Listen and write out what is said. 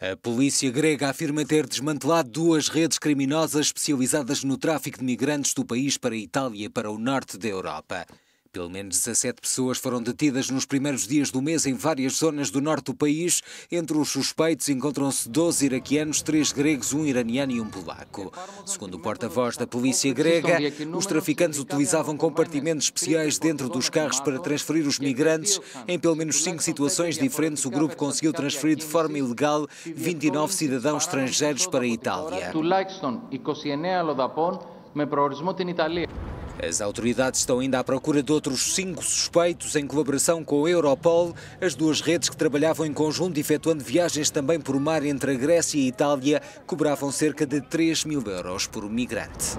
A polícia grega afirma ter desmantelado duas redes criminosas especializadas no tráfico de migrantes do país para a Itália e para o norte da Europa. Pelo menos 17 pessoas foram detidas nos primeiros dias do mês em várias zonas do norte do país. Entre os suspeitos encontram-se 12 iraquianos, 3 gregos, um iraniano e um polaco. Segundo o porta-voz da polícia grega, os traficantes utilizavam compartimentos especiais dentro dos carros para transferir os migrantes. Em pelo menos 5 situações diferentes, o grupo conseguiu transferir de forma ilegal 29 cidadãos estrangeiros para a Itália. As autoridades estão ainda à procura de outros cinco suspeitos em colaboração com a Europol, as duas redes que trabalhavam em conjunto efetuando viagens também por mar entre a Grécia e a Itália cobravam cerca de 3 mil euros por migrante.